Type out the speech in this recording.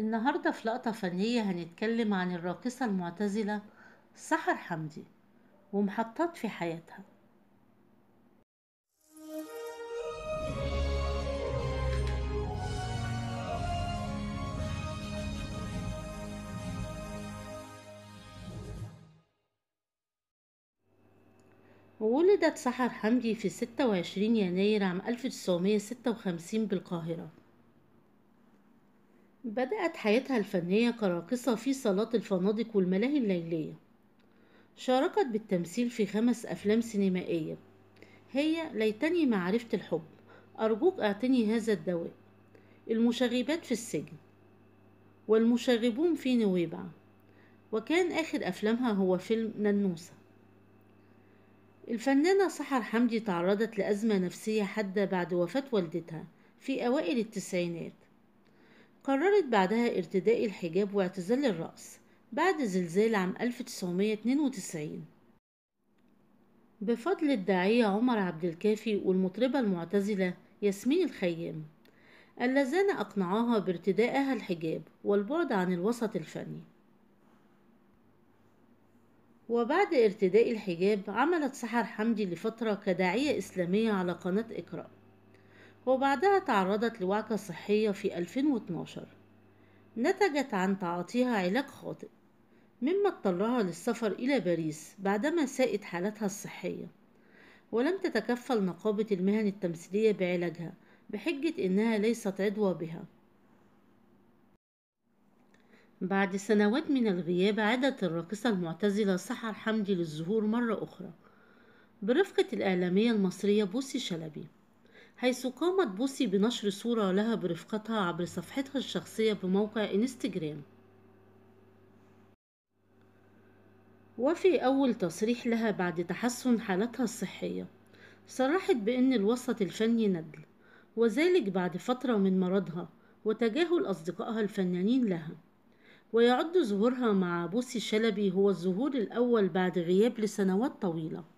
النهاردة في لقطة فنية هنتكلم عن الراقصة المعتزلة سحر حمدي ومحطات في حياتها ولدت سحر حمدي في 26 يناير عام 1956 بالقاهرة بدأت حياتها الفنية كراقصة في صالات الفنادق والملاهي الليلية شاركت بالتمثيل في خمس أفلام سينمائية هي ليتني ما عرفت الحب أرجوك أعطني هذا الدواء المشاغبات في السجن والمشاغبون في نويبع وكان آخر أفلامها هو فيلم ننوسة الفنانة سحر حمدي تعرضت لأزمة نفسية حادة بعد وفاة والدتها في أوائل التسعينات قررت بعدها ارتداء الحجاب واعتزال الرأس بعد زلزال عام 1992 بفضل الداعية عمر عبد الكافي والمطربة المعتزلة ياسمين الخيام اللذان أقنعاها بارتدائها الحجاب والبعد عن الوسط الفني وبعد ارتداء الحجاب عملت سحر حمدي لفترة كداعية إسلامية على قناة إقرأ وبعدها تعرضت لوعكة صحية في 2012 نتجت عن تعاطيها علاج خاطئ مما اضطرها للسفر إلى باريس بعدما ساءت حالتها الصحية ولم تتكفل نقابة المهن التمثيلية بعلاجها بحجة إنها ليست عضوة بها بعد سنوات من الغياب عادت الراقصة المعتزلة سحر حمدي للظهور مرة أخرى برفقة الإعلامية المصرية بوسي شلبي حيث قامت بوسي بنشر صورة لها برفقتها عبر صفحتها الشخصية بموقع انستجرام وفي أول تصريح لها بعد تحسن حالتها الصحية صرحت بأن الوسط الفني ندل وذلك بعد فترة من مرضها وتجاهل أصدقائها الفنانين لها ويعد ظهورها مع بوسي شلبي هو الظهور الأول بعد غياب لسنوات طويلة